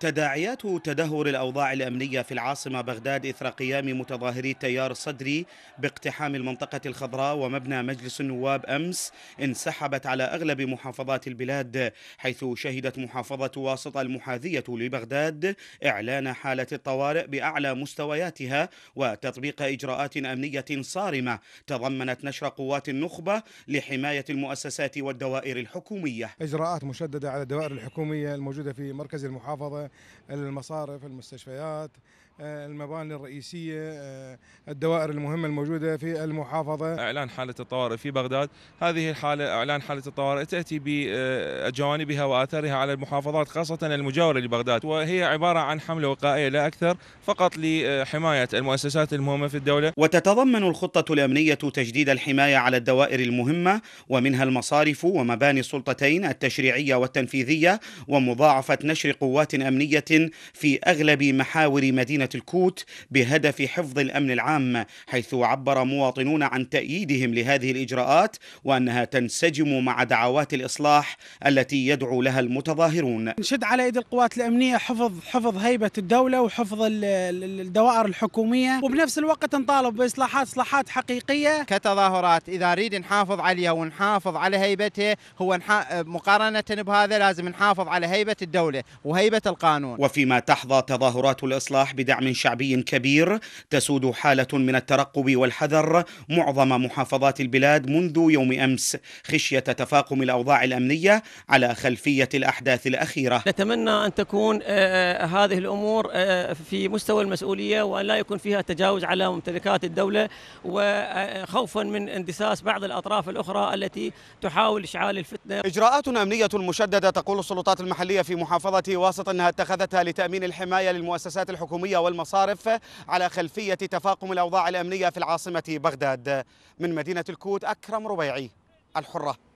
تداعيات تدهور الأوضاع الأمنية في العاصمة بغداد إثر قيام متظاهري التيار الصدري باقتحام المنطقة الخضراء ومبنى مجلس النواب أمس انسحبت على أغلب محافظات البلاد حيث شهدت محافظة واسطة المحاذية لبغداد إعلان حالة الطوارئ بأعلى مستوياتها وتطبيق إجراءات أمنية صارمة تضمنت نشر قوات النخبة لحماية المؤسسات والدوائر الحكومية إجراءات مشددة على الدوائر الحكومية الموجودة في مركز المحافظة المصارف المستشفيات آه، المباني الرئيسية آه، الدوائر المهمة الموجودة في المحافظة إعلان حالة الطوارئ في بغداد هذه الحالة إعلان حالة الطوارئ تأتي بجوانبها وآثارها على المحافظات خاصة المجاورة لبغداد وهي عبارة عن حملة وقائية لا أكثر فقط لحماية المؤسسات المهمة في الدولة وتتضمن الخطة الأمنية تجديد الحماية على الدوائر المهمة ومنها المصارف ومباني السلطتين التشريعية والتنفيذية ومضاعفة نشر قوات أمنية امنيه في اغلب محاور مدينه الكوت بهدف حفظ الامن العام حيث عبر مواطنون عن تاييدهم لهذه الاجراءات وانها تنسجم مع دعوات الاصلاح التي يدعو لها المتظاهرون. نشد على يد القوات الامنيه حفظ حفظ هيبه الدوله وحفظ الدوائر الحكوميه وبنفس الوقت نطالب باصلاحات اصلاحات حقيقيه. كتظاهرات اذا نريد نحافظ عليها ونحافظ على هيبته هو مقارنه بهذا لازم نحافظ على هيبه الدوله وهيبه القانون. القانون وفيما تحظى تظاهرات الإصلاح بدعم شعبي كبير تسود حالة من الترقب والحذر معظم محافظات البلاد منذ يوم أمس خشية تفاقم الأوضاع الأمنية على خلفية الأحداث الأخيرة نتمنى أن تكون آه، آه، هذه الأمور آه، في مستوى المسؤولية وأن لا يكون فيها تجاوز على ممتلكات الدولة وخوفا من اندساس بعض الأطراف الأخرى التي تحاول إشعال الفتنة إجراءات أمنية مشددة تقول السلطات المحلية في محافظة واسط أنها اتخذتها لتأمين الحماية للمؤسسات الحكومية والمصارف على خلفية تفاقم الأوضاع الأمنية في العاصمة بغداد من مدينة الكوت أكرم ربيعي الحرة